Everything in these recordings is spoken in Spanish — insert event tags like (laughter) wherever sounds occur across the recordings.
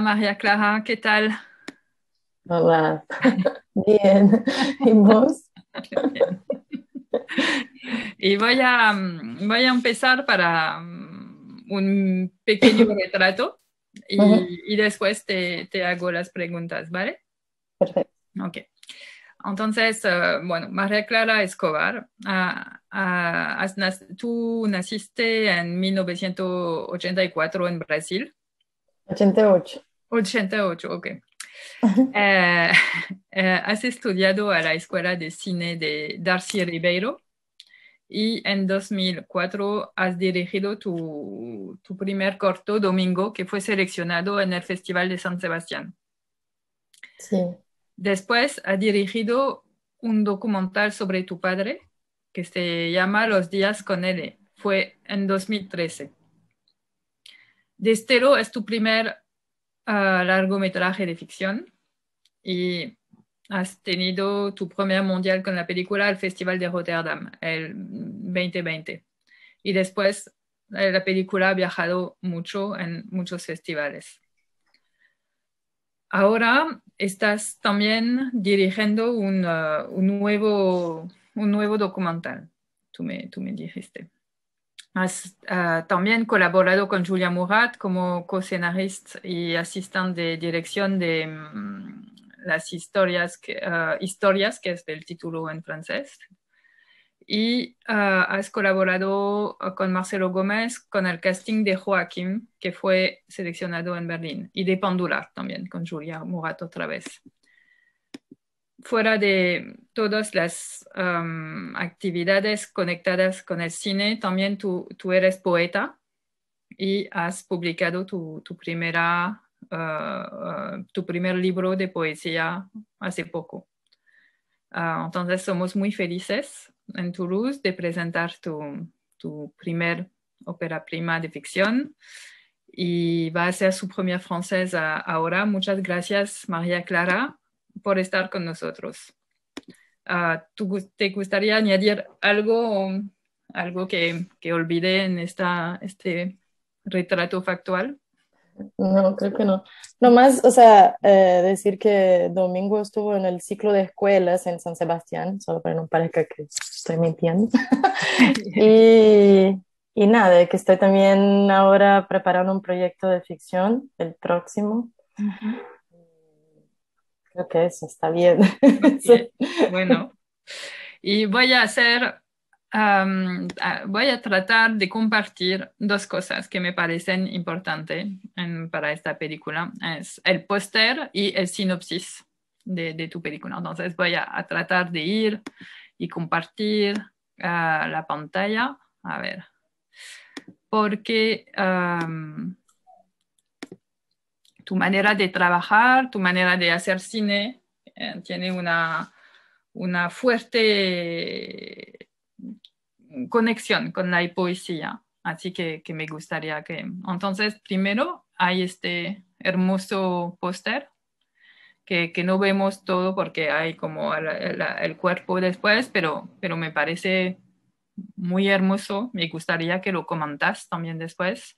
María Clara, ¿qué tal? Hola, (laughs) bien. ¿Y vos? (laughs) Y mm, voy a, empezar para mm, un pequeño (coughs) retrato y, después te, hago las preguntas, ¿vale? Perfecto. Ok. Entonces, eh, bueno, María Clara Escobar, ah, ah, tú naciste en 1984 en Brasil. 88. 88, ok. Eh, (laughs) eh, has estudiado a la Escuela de Cine de Darcy Ribeiro y en 2004 has dirigido tu, tu, primer corto, Domingo, que fue seleccionado en el Festival de San Sebastián. Sí. Después has dirigido un documental sobre tu padre que se llama Los días con él. Fue en 2013. Destero es tu primer a largometraje de ficción y has tenido tu primer mundial con la película al Festival de Rotterdam, el 2020. Y después eh, la película ha viajado mucho en muchos festivales. Ahora estás también dirigiendo un, eh, nuevo, un nuevo documental, tú tú me dijiste. Has ah, también colaborado con Julia Murat como co-scenarista y asistente de dirección de mm, las historias que, ah, es el título en francés. Y ah, has colaborado con Marcelo Gómez con el casting de Joaquín, que fue seleccionado en Berlín, y de Pandula también, con Julia Murat otra vez fuera de todas las actividades conectadas con el cine, también tú, eres poeta y has publicado tu, primera, ah, ah, tu primer libro de poesía hace poco. Ah, entonces somos muy felices en Toulouse de presentar tu, tu primer ópera prima de ficción y va a ser su primera francesa ahora. Muchas gracias, María Clara por estar con nosotros. Ah, ¿Te gustaría añadir algo, algo que, que olvidé en esta, este retrato factual? No, creo que no. Nomás, o sea, eh, decir que Domingo estuvo en el ciclo de escuelas en San Sebastián, solo para no parezca que estoy mintiendo. (laughs) y, y nada, que estoy también ahora preparando un proyecto de ficción, el próximo. Ok, que eso está (laughs) bien. Bueno, y voy a hacer, voy a tratar de compartir dos cosas que me parecen importantes para esta película. Es el póster y el sinopsis de, tu película. Entonces voy a, tratar de ir y compartir ah, la pantalla. A ver, porque tu manera de trabajar, tu manera de hacer cine, eh, tiene una, una fuerte mm, conexión con la poesía. Así que, me gustaría que... Entonces, primero hay este hermoso póster que, no vemos todo porque hay como el, cuerpo después, pero, pero me parece muy hermoso. Me gustaría que lo comentas también después.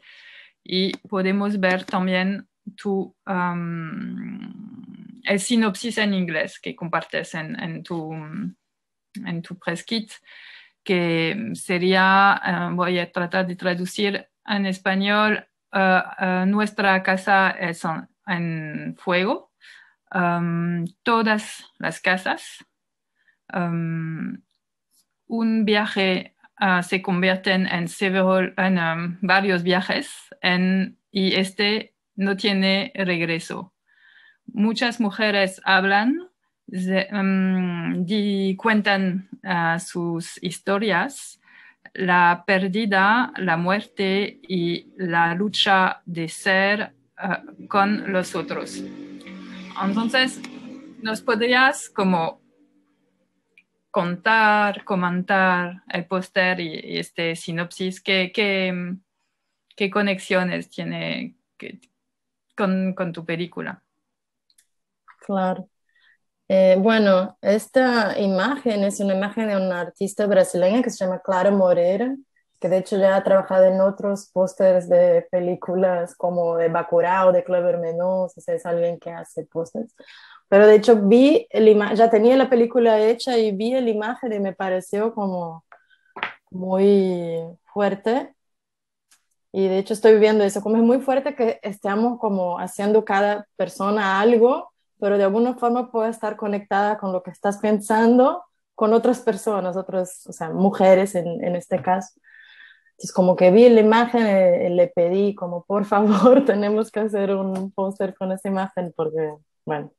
Y podemos ver también tu el eh, sinopsis en inglés que compartes en, tu, en tu press que sería, eh, voy a tratar de traducir en español, eh, nuestra casa es en, fuego, todas las casas, un viaje ah, se convierte en, several, en varios viajes y este no tiene regreso. Muchas mujeres hablan y em, cuentan ah, sus historias, la pérdida, la muerte y la lucha de ser ah, con los otros. Entonces, ¿nos podrías como contar, comentar el póster y, este sinopsis? ¿Qué, qué, conexiones tiene? que con, tu película. Claro. Eh, bueno, esta imagen es una imagen de una artista brasileña que se llama Clara Moreira, que de hecho ya ha trabajado en otros pósters de películas como de Bacurau, de Clever Menos, es alguien que hace pósters. Pero de hecho vi, el ya tenía la película hecha y vi la imagen y me pareció como muy fuerte y de hecho estoy viendo eso, como es muy fuerte que estemos como haciendo cada persona algo, pero de alguna forma puede estar conectada con lo que estás pensando con otras personas, otras, o sea, mujeres en, en este caso. Entonces, como que vi la imagen, y eh, eh, le pedí como, por favor, (laughs) tenemos que hacer un póster con esa imagen, porque, bueno,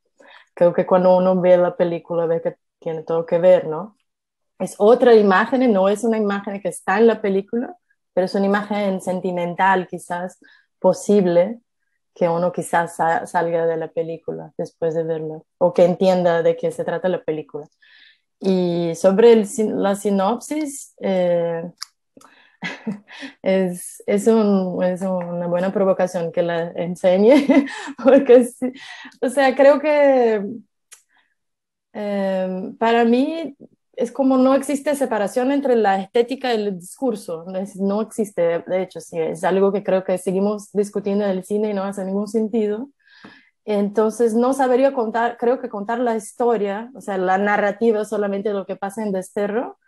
creo que cuando uno ve la película ve que tiene todo que ver, ¿no? Es otra imagen, no es una imagen que está en la película, pero es una imagen sentimental quizás posible que uno quizás salga de la película después de verla o que entienda de qué se trata la película. Y sobre la sinopsis, eh, (laughs) es, es, una buena provocación que la enseñe, (laughs) porque, o sea, creo que eh, para mí es como no existe separación entre la estética y el discurso, no existe, de hecho, sí, es algo que creo que seguimos discutiendo en el cine y no hace ningún sentido. Entonces, no sabería contar, creo que contar la historia, o sea, la narrativa solamente lo que pasa en Desterro,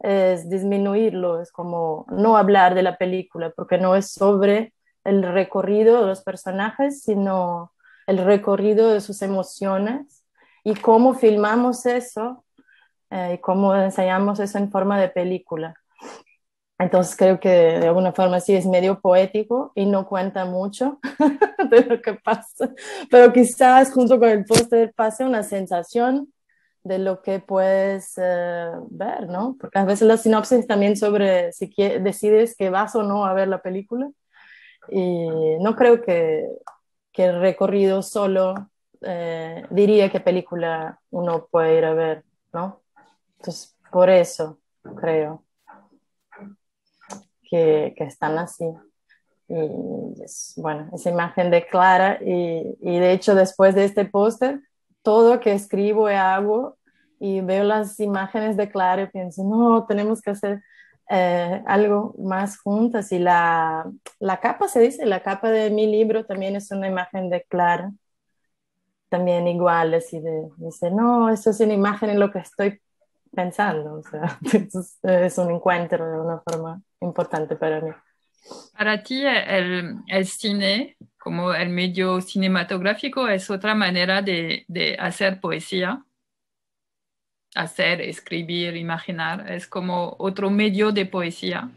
es disminuirlo, es como no hablar de la película, porque no es sobre el recorrido de los personajes, sino el recorrido de sus emociones y cómo filmamos eso eh, y cómo ensayamos eso en forma de película. Entonces creo que de alguna forma sí es medio poético y no cuenta mucho (laughs) de lo que pasa, pero quizás junto con el póster pase una sensación de lo que puedes eh, ver, ¿no? Porque a veces la sinopsis también sobre si decides que vas o no a ver la película y no creo que, que el recorrido solo eh, diría qué película uno puede ir a ver, ¿no? Entonces, por eso creo que, están así. Y es, bueno, esa imagen de Clara y, de hecho después de este póster, todo que escribo y hago y veo las imágenes de Clara y pienso, no, tenemos que hacer eh, algo más juntas. Y la, capa, se dice, la capa de mi libro también es una imagen de Clara, también igual, así de, dice, no, eso es una imagen en lo que estoy pensando. O sea, (laughs) eh, es, un encuentro de una forma importante para mí. Para ti, eh, el, cine, como el medio cinematográfico, es otra manera de, hacer poesía, hacer, escribir, imaginar, es como otro medio de poesía.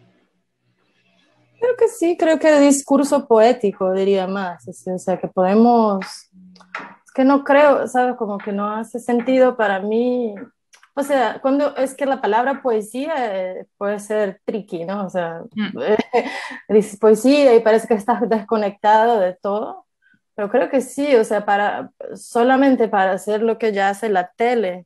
Creo que sí, creo que el discurso poético diría más, o sea, que podemos, es que no creo, ¿sabes? Como que no hace sentido para mí o sea, cuando es que la palabra poesía eh, puede ser tricky, ¿no? O sea, mm. eh, (laughs) dices poesía y parece que estás desconectado de todo, pero creo que sí, o sea, para, solamente para hacer lo que ya hace la tele,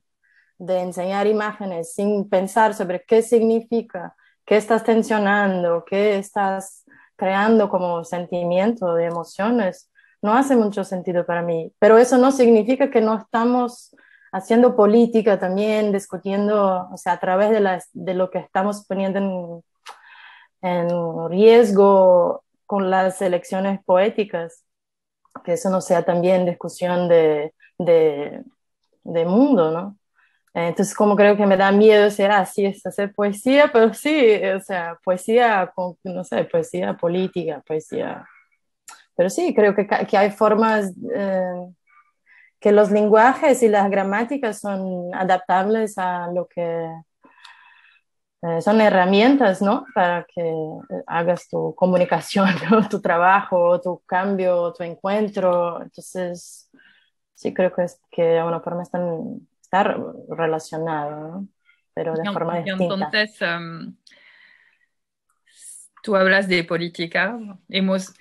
de enseñar imágenes sin pensar sobre qué significa, qué estás tensionando, qué estás creando como sentimiento de emociones, no hace mucho sentido para mí, pero eso no significa que no estamos haciendo política también, discutiendo, o sea, a través de, de lo que estamos poniendo en, riesgo con las elecciones poéticas, que eso no sea también discusión de, mundo, ¿no? Entonces, como creo que me da miedo ser así, ah, sí, es hacer poesía, pero sí, o sea, poesía, con, no sé, poesía política, poesía. Pero sí, creo que, hay formas eh, que los lenguajes y las gramáticas son adaptables a lo que eh, son herramientas, ¿no? Para que eh, hagas tu comunicación, (laughs) tu trabajo, tu cambio, tu encuentro. Entonces, sí creo que, es, que de alguna forma están, está relacionado, Pero de forma distinta. Entonces, em, tú hablas de política. hemos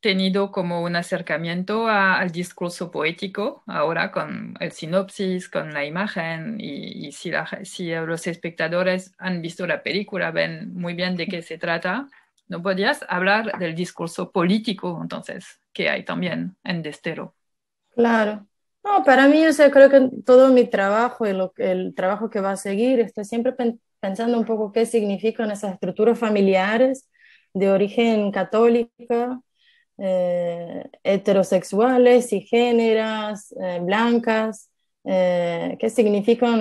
tenido como un acercamiento al discurso poético, ahora con el sinopsis, con la imagen, y, si, los espectadores han visto la película, ven muy bien de qué se trata, no podías hablar del discurso político, entonces, que hay también en Destero. Claro. No, para mí, yo creo que todo mi trabajo y el trabajo que va a seguir, estoy siempre pensando un poco qué significan esas estructuras familiares de origen católico eh, heterosexuales, y géneras eh, blancas, eh, significan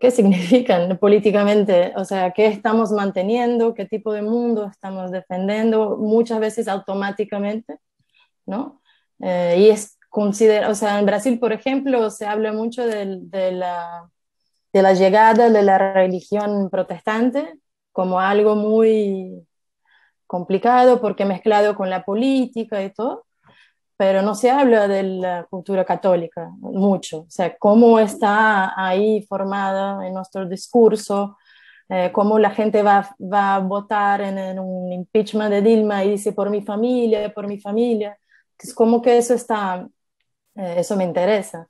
qué significan eh, (laughs) políticamente, o sea, qué estamos manteniendo, qué tipo de mundo estamos defendiendo, muchas veces automáticamente, ¿no? y es considerado, o sea, en Brasil, por ejemplo, se habla mucho de, la, llegada de la religión protestante como algo muy complicado porque mezclado con la política y todo, pero no se habla de la cultura católica mucho, o sea, cómo está ahí formada en nuestro discurso, eh, cómo la gente va, a votar en, un impeachment de Dilma y dice por mi familia, por mi familia, es como que eso está, eh, eso me interesa.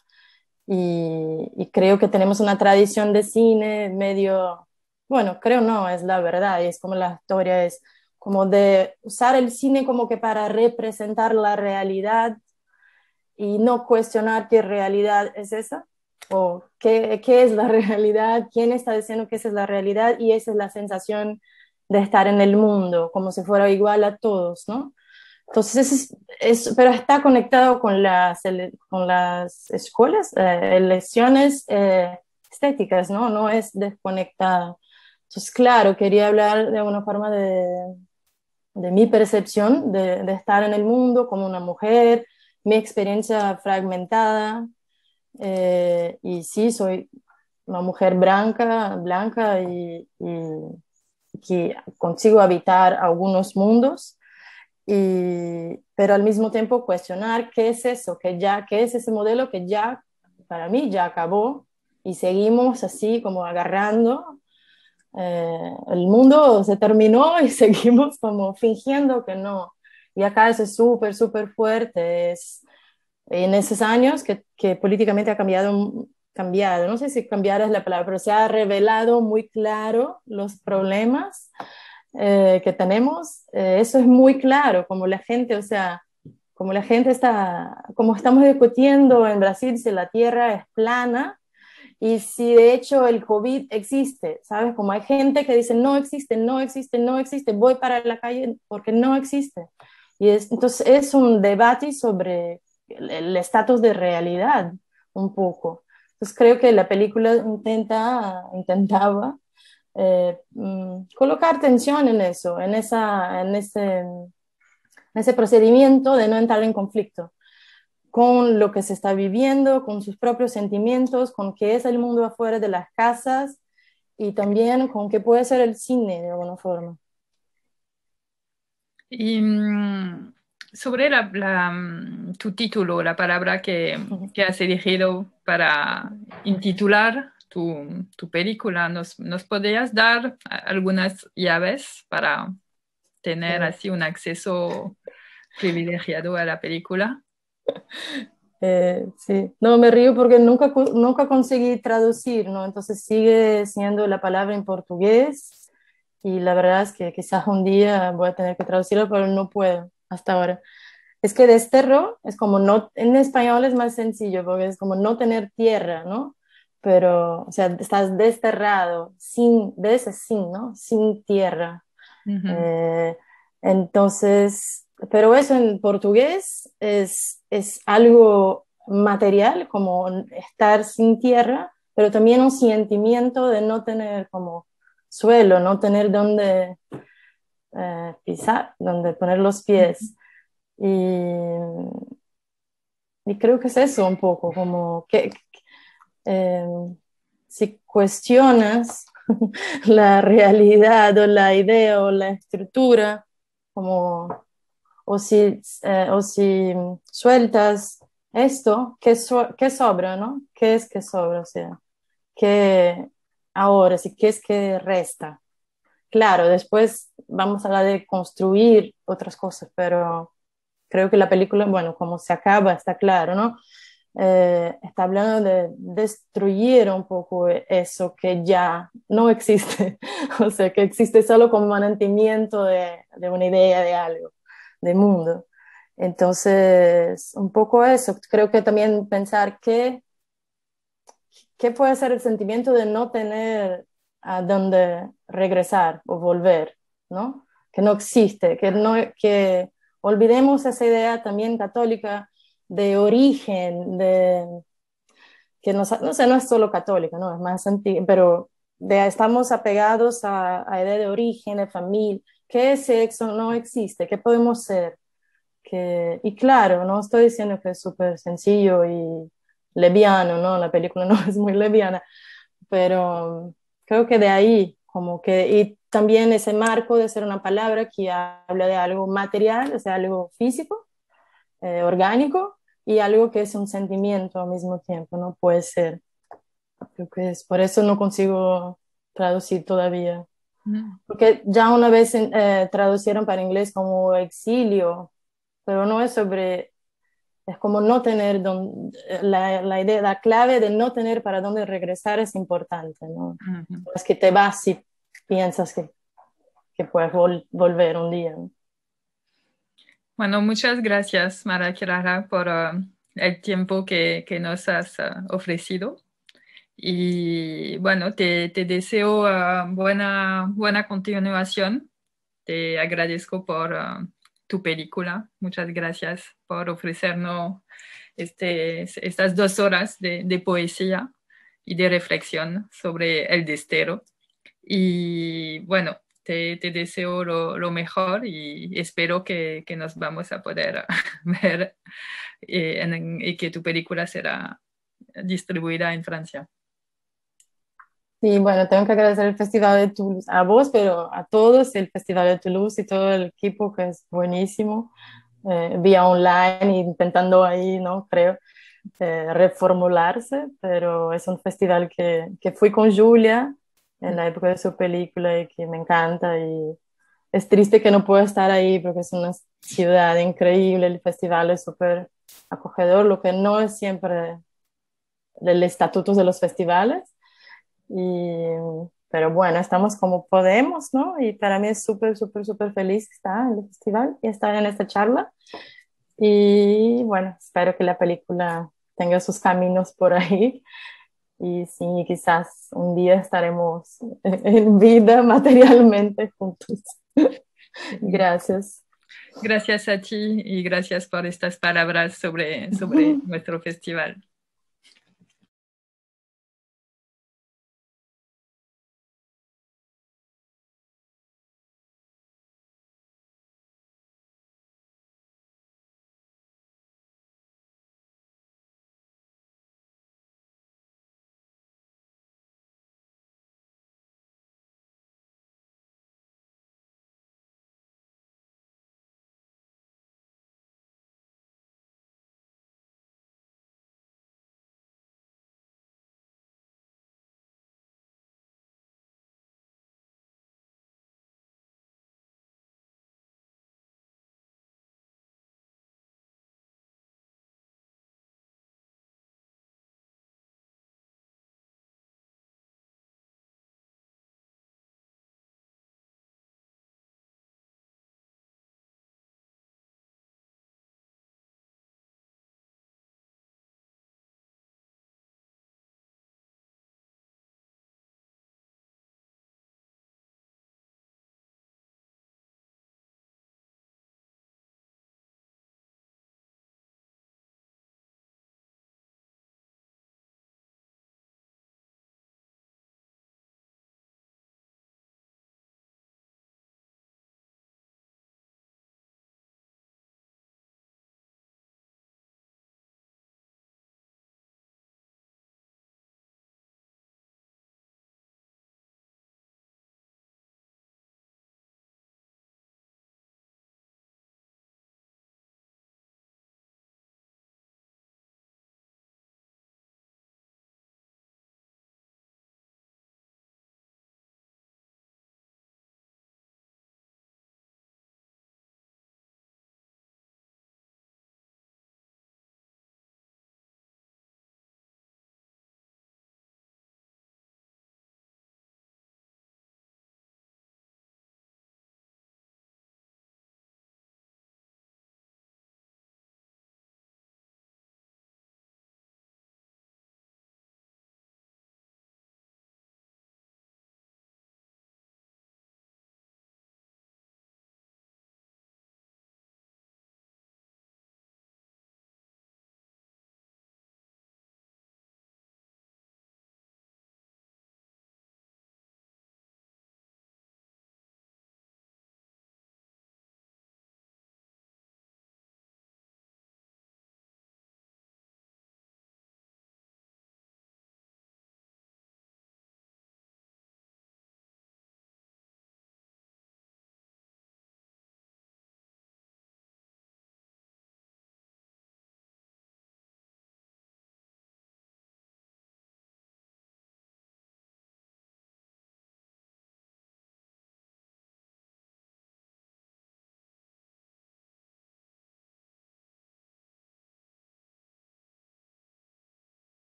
Y, creo que tenemos una tradición de cine medio, bueno, creo no, es la verdad, y es como la historia es como de usar el cine como que para representar la realidad y no cuestionar qué realidad es esa o qué, qué es la (laughs) realidad, quién está diciendo que esa es la realidad y esa es la sensación de estar en el mundo, como si fuera igual a todos, ¿no? Entonces, es, es, pero está conectado con las, con las escuelas, eh, lecciones eh, estéticas, ¿no? No es desconectado. Entonces, claro, quería hablar de una forma de, de mi percepción de, estar en el mundo como una mujer, mi experiencia fragmentada. Eh, y sí, soy una mujer blanca, blanca y, que consigo habitar algunos mundos, y, pero al mismo tiempo cuestionar qué es eso, que ya, qué es ese modelo que ya, para mí, ya acabó y seguimos así como agarrando eh, el mundo se terminó (laughs) y seguimos como fingiendo que no. Y acá es súper, súper fuerte. Es, en esos años que, políticamente ha cambiado, cambiado, no sé si cambiar es la palabra, pero se ha revelado muy claro los problemas eh, que tenemos. Eh, eso es muy claro, como la gente, o sea, como la gente está, como estamos discutiendo en Brasil si la tierra es plana, y si de hecho el COVID existe, ¿sabes? Como hay gente que dice, no existe, no existe, no existe, voy para la calle porque no existe. Y entonces es un debate sobre el estatus de realidad, un poco. Entonces creo que la película intenta, intentaba eh, mm, colocar tensión en eso, en, esa, en, ese, en ese procedimiento de no entrar en conflicto con lo que se está viviendo, con sus propios sentimientos, con qué es el mundo afuera de las casas y también con qué puede ser el cine de alguna forma. Y mm, sobre mm, tu título, la palabra que, has elegido para intitular tu, película, ¿nos, podrías dar algunas llaves para tener así un acceso privilegiado a la película? Eh, sí, no, me río porque nunca, nunca conseguí traducir, ¿no? Entonces sigue siendo la palabra en portugués y la verdad es que quizás un día voy a tener que traducirlo, pero no puedo hasta ahora. Es que desterro es como no, en español es más sencillo porque es como no tener tierra, ¿no? Pero, o sea, estás desterrado, sin, de ese sin, ¿no? Sin tierra. Eh, entonces, pero eso en portugués es, es algo material, como estar sin tierra, pero también un sentimiento de no tener como suelo, no tener donde eh, pisar, donde poner los pies. Y, y, creo que es eso un poco, como que, eh, si cuestionas (laughs) la realidad o la idea o la estructura, como o si, eh, o si sueltas esto, ¿qué, sobra, no? ¿Qué es que sobra? sea, ¿qué ahora, sí, qué es que resta? Claro, después vamos a hablar de construir otras cosas, pero creo que la película, bueno, como se acaba, está claro, ¿no? Eh, está hablando de destruir un poco eso que ya no existe, (laughs) o sea, que existe solo como mantenimiento de una idea, de algo del mundo. Entonces, un poco eso. Creo que también pensar qué qué puede ser el sentimiento de no tener a dónde regresar o volver, ¿no? Que no existe, que, no, que olvidemos esa idea también católica de origen, de, que no, no es solo católica, ¿no? Es más antigua, pero estamos apegados a, a idea de origen, de familia qué sexo no existe, qué podemos ser. Que, y claro, no estoy diciendo que es súper sencillo y leviano, ¿no? La película (laughs) no es muy leviana, pero creo que de ahí, como que, y también ese marco de ser una palabra que habla de algo material, o sea, algo físico, eh, orgánico, y algo que es un sentimiento al mismo tiempo, ¿no? Puede ser. Creo que es por eso no consigo traducir todavía Mm. Porque ya una vez eh, traducieron para inglés como exilio, pero no es sobre, es como no tener, la, la, idea, la clave de no tener para dónde regresar es importante, ¿no? Es que te vas si piensas que, que puedes volver un día. Bueno, muchas gracias, Mara Kirara, por eh, el tiempo que, que nos has eh, ofrecido. Y bueno, te, te deseo ah, buena, buena continuación. Te agradezco por ah, tu película. Muchas gracias por ofrecernos este, estas dos horas de, poesía y de reflexión sobre el destero. Y bueno, te, te deseo lo, lo, mejor y espero que, que, nos vamos a poder (laughs) ver eh, y que tu película será distribuida en Francia. Sí, bueno, tengo que agradecer el Festival de Toulouse, a vos, pero a todos, el Festival de Toulouse y todo el equipo que es buenísimo, eh, vía online, intentando ahí, ¿no? Creo, eh, reformularse, pero es un festival que, que fui con Julia en la época de su película y que me encanta y es triste que no pueda estar ahí porque es una ciudad increíble, el festival es súper acogedor, lo que no es siempre el estatuto de los festivales y, pero bueno, estamos como podemos, ¿no? Y para mí es súper, súper, súper feliz estar en el festival y estar en esta charla. Y bueno, espero que la película tenga sus caminos por ahí. Y sí, quizás un día estaremos (laughs) en vida materialmente juntos. (laughs) gracias. Gracias a ti y gracias por estas palabras sobre, sobre (laughs) nuestro festival.